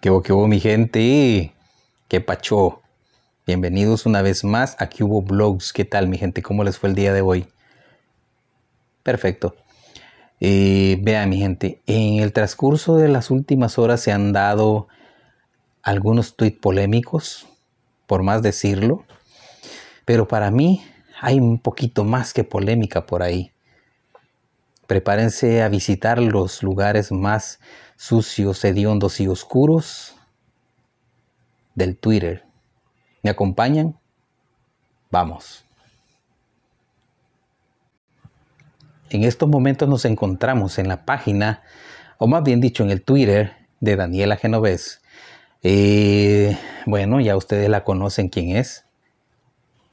¿Qué hubo, qué hubo, mi gente? ¿Qué pacho? Bienvenidos una vez más a Cubo hubo blogs. ¿Qué tal, mi gente? ¿Cómo les fue el día de hoy? Perfecto. Eh, vean, mi gente, en el transcurso de las últimas horas se han dado algunos tweets polémicos, por más decirlo. Pero para mí hay un poquito más que polémica por ahí. Prepárense a visitar los lugares más sucios, hediondos y oscuros del Twitter. ¿Me acompañan? Vamos. En estos momentos nos encontramos en la página, o más bien dicho en el Twitter de Daniela Genovés. Eh, bueno, ya ustedes la conocen quién es.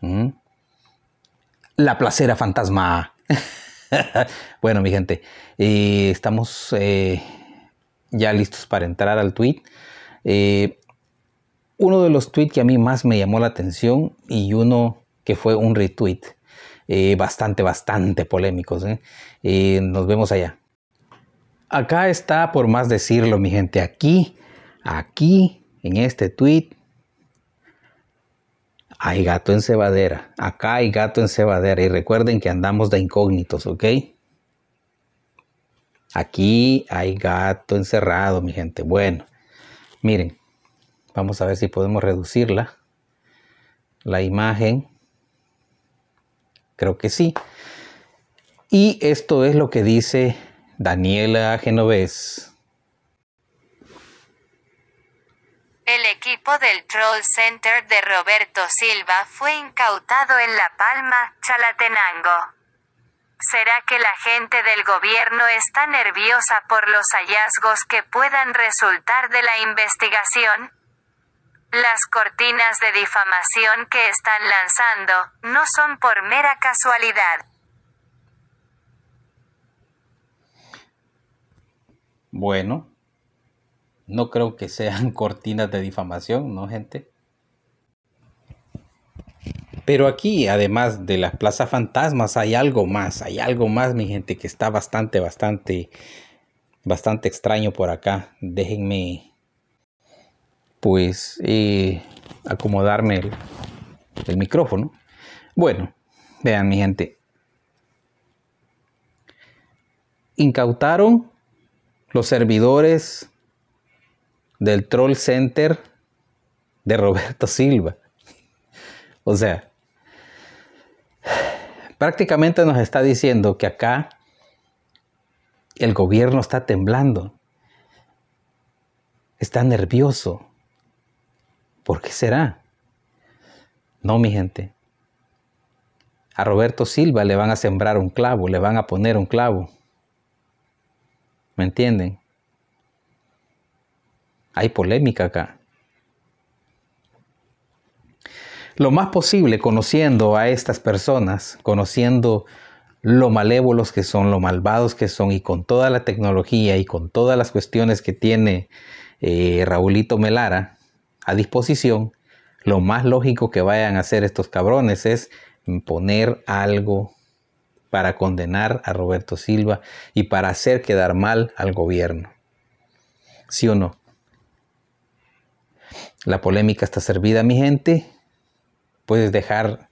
Mm. La placera fantasma. bueno, mi gente, eh, estamos eh, ya listos para entrar al tweet. Eh, uno de los tweets que a mí más me llamó la atención y uno que fue un retweet eh, bastante, bastante polémicos. ¿eh? nos vemos allá. Acá está, por más decirlo, mi gente, aquí, aquí, en este tweet, hay gato en cebadera. Acá hay gato en cebadera. Y recuerden que andamos de incógnitos, ¿ok? Aquí hay gato encerrado, mi gente. Bueno, miren, vamos a ver si podemos reducirla. La imagen. Creo que sí. Y esto es lo que dice Daniela Genovés. El equipo del Troll Center de Roberto Silva fue incautado en La Palma, Chalatenango. ¿Será que la gente del gobierno está nerviosa por los hallazgos que puedan resultar de la investigación? Las cortinas de difamación que están lanzando no son por mera casualidad. Bueno, no creo que sean cortinas de difamación, ¿no, gente? Pero aquí, además de las plazas fantasmas, hay algo más, hay algo más, mi gente, que está bastante, bastante, bastante extraño por acá. Déjenme, pues, eh, acomodarme el, el micrófono. Bueno, vean, mi gente. Incautaron los servidores del Troll Center de Roberto Silva. O sea, Prácticamente nos está diciendo que acá el gobierno está temblando, está nervioso. ¿Por qué será? No, mi gente. A Roberto Silva le van a sembrar un clavo, le van a poner un clavo. ¿Me entienden? Hay polémica acá. lo más posible conociendo a estas personas, conociendo lo malévolos que son, lo malvados que son, y con toda la tecnología y con todas las cuestiones que tiene Raúlito eh, Raulito Melara a disposición, lo más lógico que vayan a hacer estos cabrones es poner algo para condenar a Roberto Silva y para hacer quedar mal al gobierno. ¿Sí o no? La polémica está servida, mi gente puedes dejar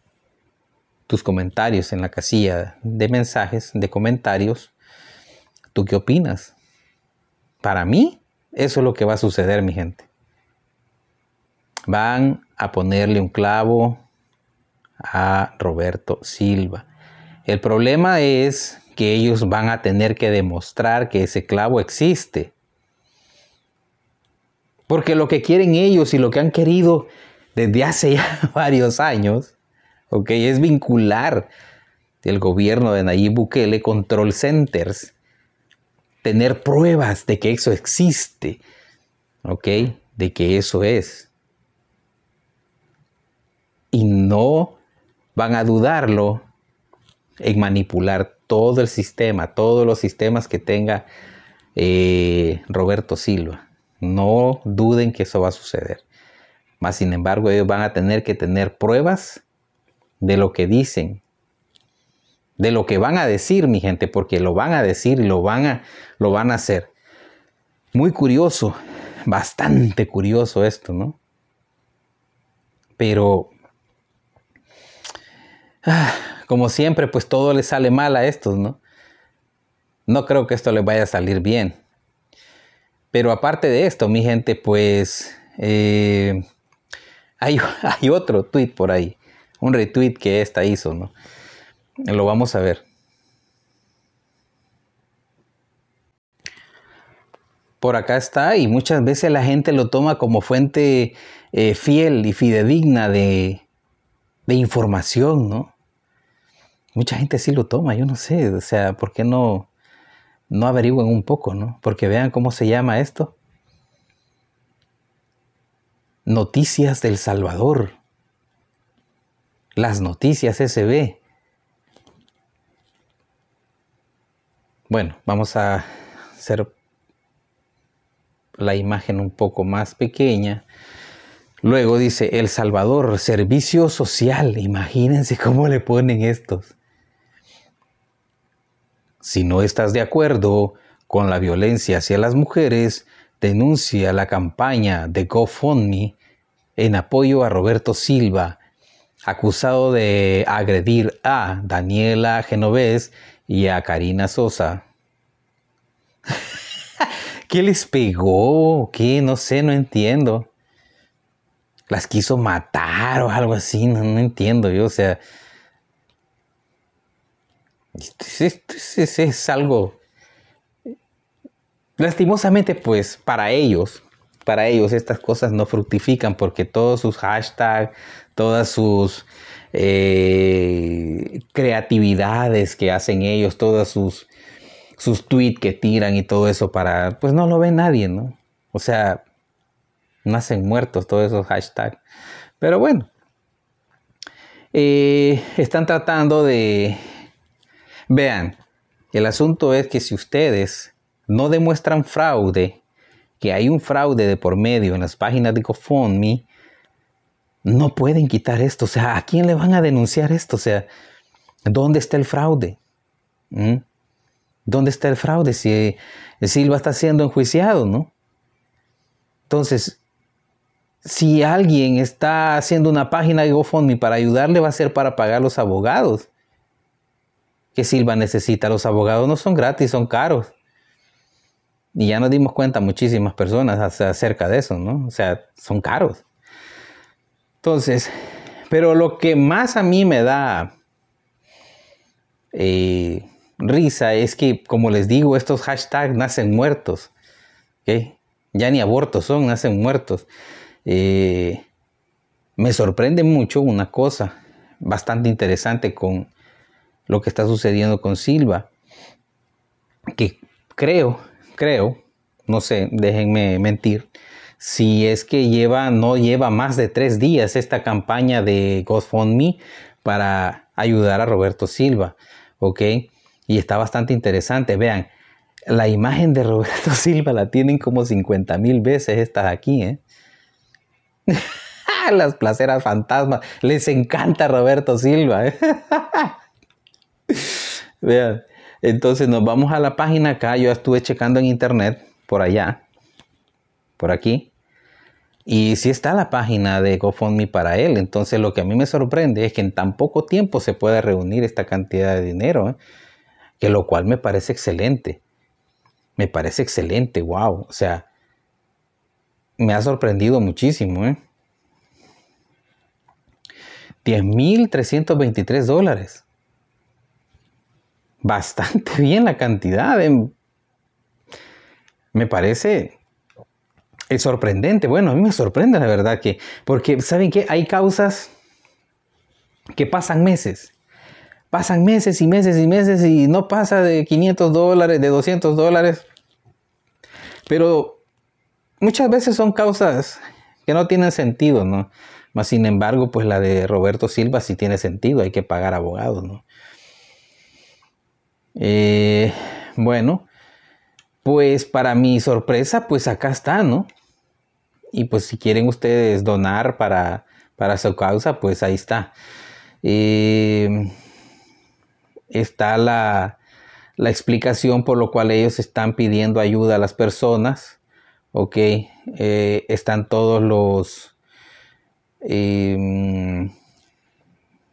tus comentarios en la casilla de mensajes, de comentarios. ¿Tú qué opinas? Para mí, eso es lo que va a suceder, mi gente. Van a ponerle un clavo a Roberto Silva. El problema es que ellos van a tener que demostrar que ese clavo existe. Porque lo que quieren ellos y lo que han querido desde hace ya varios años, Es vincular el gobierno de Nayib Bukele control centers, tener pruebas de que eso existe, De que eso es. Y no van a dudarlo en manipular todo el sistema, todos los sistemas que tenga eh, Roberto Silva. No duden que eso va a suceder. Mas, sin embargo, ellos van a tener que tener pruebas de lo que dicen, de lo que van a decir, mi gente, porque lo van a decir y lo van a, lo van a hacer. Muy curioso, bastante curioso esto, ¿no? Pero, ah, como siempre, pues todo le sale mal a estos, ¿no? No creo que esto les vaya a salir bien. Pero aparte de esto, mi gente, pues eh, Hay, otro tweet por ahí, un retweet que esta hizo, ¿no? Lo vamos a ver. Por acá está y muchas veces la gente lo toma como fuente eh, fiel y fidedigna de, información, ¿no? Mucha gente sí lo toma, yo no sé, o sea, ¿por qué no, no averigüen un poco, ¿no? Porque vean cómo se llama esto. Noticias del Salvador. Las noticias SB. Bueno, vamos a hacer la imagen un poco más pequeña. Luego dice El Salvador, servicio social. Imagínense cómo le ponen estos. Si no estás de acuerdo con la violencia hacia las mujeres, denuncia la campaña de GoFundMe en apoyo a Roberto Silva, acusado de agredir a Daniela Genovés y a Karina Sosa. ¿Qué les pegó? ¿Qué? No sé, no entiendo. Las quiso matar o algo así, no, entiendo yo, o sea... Esto es algo Lastimosamente, pues para ellos, para ellos estas cosas no fructifican porque todos sus hashtags, todas sus eh, creatividades que hacen ellos, Todos sus, sus tweets que tiran y todo eso para, pues no lo ve nadie, ¿no? O sea, nacen muertos todos esos hashtags. Pero bueno, eh, están tratando de... Vean, el asunto es que si ustedes no demuestran fraude, que hay un fraude de por medio en las páginas de GoFundMe, no pueden quitar esto. O sea, ¿a quién le van a denunciar esto? O sea, ¿dónde está el fraude? ¿Mm? ¿Dónde está el fraude si eh, Silva está siendo enjuiciado, no? Entonces, si alguien está haciendo una página de GoFundMe para ayudarle, va a ser para pagar los abogados que Silva necesita. Los abogados no son gratis, son caros. Y ya nos dimos cuenta muchísimas personas acerca de eso, ¿no? O sea, son caros. Entonces, pero lo que más a mí me da eh, risa es que, como les digo, estos hashtags nacen muertos. ¿okay? Ya ni abortos son, nacen muertos. Eh, me sorprende mucho una cosa bastante interesante con lo que está sucediendo con Silva, que creo creo, no sé, déjenme mentir, si es que lleva, no lleva más de tres días esta campaña de GoFundMe para ayudar a Roberto Silva, ¿ok? Y está bastante interesante, vean, la imagen de Roberto Silva la tienen como 50 mil veces estas aquí, ¿eh? Las placeras fantasmas, les encanta Roberto Silva, ¿eh? vean. Entonces nos vamos a la página acá. Yo estuve checando en internet por allá, por aquí. Y sí está la página de GoFundMe para él. Entonces lo que a mí me sorprende es que en tan poco tiempo se puede reunir esta cantidad de dinero, ¿eh? que lo cual me parece excelente. Me parece excelente, wow. O sea, me ha sorprendido muchísimo. 10.323 ¿eh? dólares bastante bien la cantidad. Em. Me parece es sorprendente. Bueno, a mí me sorprende la verdad que, porque saben que hay causas que pasan meses. Pasan meses y meses y meses y no pasa de 500 dólares, de 200 dólares. Pero muchas veces son causas que no tienen sentido, ¿no? Mas, sin embargo, pues la de Roberto Silva sí tiene sentido, hay que pagar abogados, ¿no? Eh, bueno, pues para mi sorpresa, pues acá está, ¿no? Y pues si quieren ustedes donar para, para su causa, pues ahí está. Eh, está la, la, explicación por lo cual ellos están pidiendo ayuda a las personas. Ok, eh, están todos los em,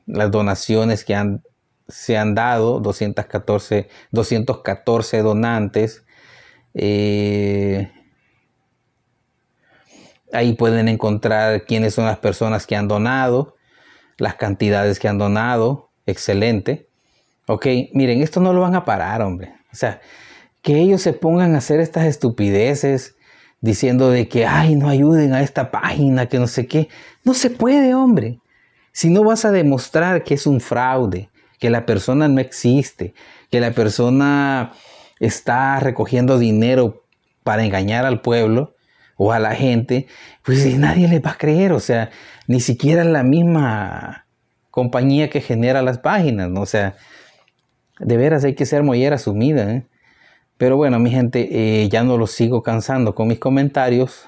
las donaciones que han se han dado 214, 214 donantes. Eh, ahí pueden encontrar quiénes son las personas que han donado, las cantidades que han donado. Excelente. Ok, miren, esto no lo van a parar, hombre. O sea, que ellos se pongan a hacer estas estupideces diciendo de que, ay, no ayuden a esta página, que no sé qué. No se puede, hombre. Si no vas a demostrar que es un fraude, que la persona no existe, que la persona está recogiendo dinero para engañar al pueblo o a la gente, pues eh, nadie les va a creer, o sea, ni siquiera la misma compañía que genera las páginas, ¿no? O sea, de veras hay que ser mollera sumida, ¿eh? Pero bueno, mi gente, eh, ya no los sigo cansando con mis comentarios.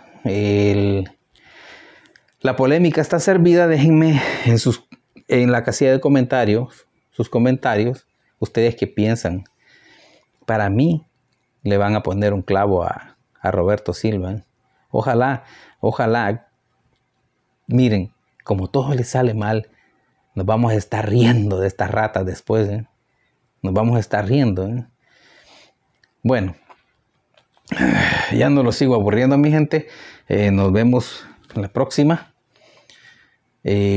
la polémica está servida, déjenme en, sus, en la casilla de comentarios sus comentarios, ustedes que piensan. Para mí, le van a poner un clavo a, Roberto Silva. ¿eh? Ojalá, ojalá, miren, como todo le sale mal, nos vamos a estar riendo de estas ratas después. ¿eh? Nos vamos a estar riendo. ¿eh? Bueno, ya no lo sigo aburriendo, mi gente. nos vemos en la próxima.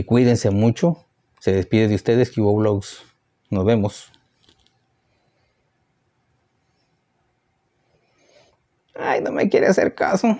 cuídense mucho. Se despide de ustedes, Cubo nos vemos. Ay, no me quiere hacer caso.